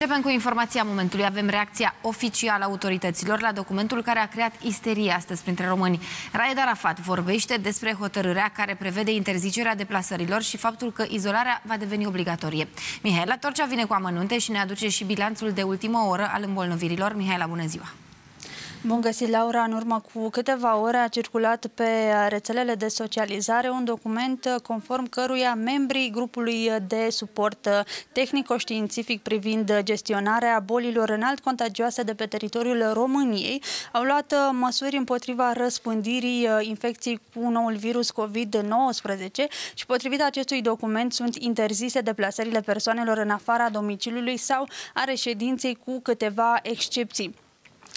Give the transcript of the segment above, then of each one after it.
Începem cu informația momentului. Avem reacția oficială a autorităților la documentul care a creat isterie astăzi printre români. Raed Arafat vorbește despre hotărârea care prevede interzicerea deplasărilor și faptul că izolarea va deveni obligatorie. Mihaela Torcea vine cu amănunte și ne aduce și bilanțul de ultimă oră al îmbolnăvirilor. Mihaela, bună ziua! Bun găsit, Laura. În urmă cu câteva ore a circulat pe rețelele de socializare un document conform căruia membrii grupului de suport tehnico-științific privind gestionarea bolilor înalt contagioase de pe teritoriul României au luat măsuri împotriva răspândirii infecției cu noul virus COVID-19 și potrivit acestui document sunt interzise deplasările persoanelor în afara domiciliului sau a reședinței cu câteva excepții.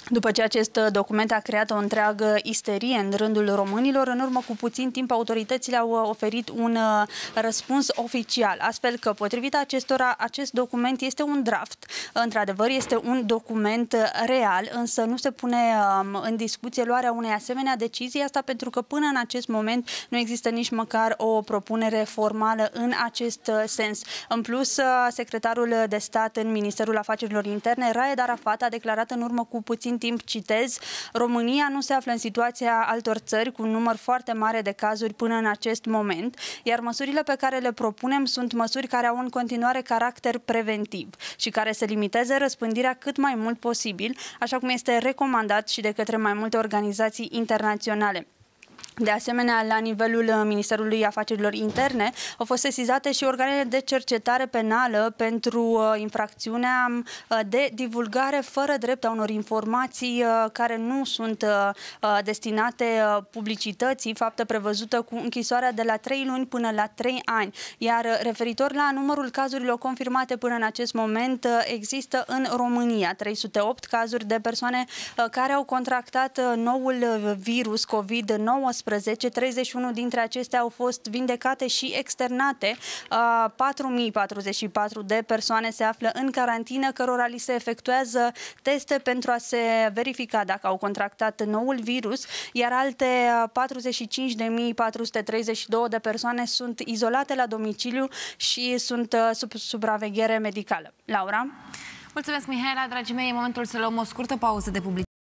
După ce acest uh, document a creat o întreagă isterie în rândul românilor, în urmă cu puțin timp autoritățile au uh, oferit un uh, răspuns oficial, astfel că potrivit acestora acest document este un draft. Într-adevăr, este un document real, însă nu se pune um, în discuție luarea unei asemenea decizii, asta pentru că până în acest moment nu există nici măcar o propunere formală în acest sens. În plus, secretarul de stat în Ministerul Afacerilor Interne, Raed Arafat, a declarat în urmă cu puțin puțin timp citez, România nu se află în situația altor țări cu un număr foarte mare de cazuri până în acest moment, iar măsurile pe care le propunem sunt măsuri care au în continuare caracter preventiv și care să limiteze răspândirea cât mai mult posibil, așa cum este recomandat și de către mai multe organizații internaționale. De asemenea, la nivelul uh, Ministerului Afacerilor Interne au fost sesizate și organele de cercetare penală pentru uh, infracțiunea uh, de divulgare fără drept a unor informații care nu sunt destinate publicității, faptă prevăzută cu închisoarea de la 3 luni până la 3 ani. Iar referitor la numărul cazurilor confirmate până în acest moment, există în România 308 cazuri de persoane care au contractat noul virus COVID-19 2018. 31 dintre acestea au fost vindecate și externate. 4044 de persoane se află în carantină, cărora li se efectuează teste pentru a se verifica dacă au contractat noul virus, iar alte 45.432 de persoane sunt izolate la domiciliu și sunt sub supraveghere medicală. Laura? Mulțumesc, Mihaela. Dragii mei, e momentul să luăm o scurtă pauză de publicitate.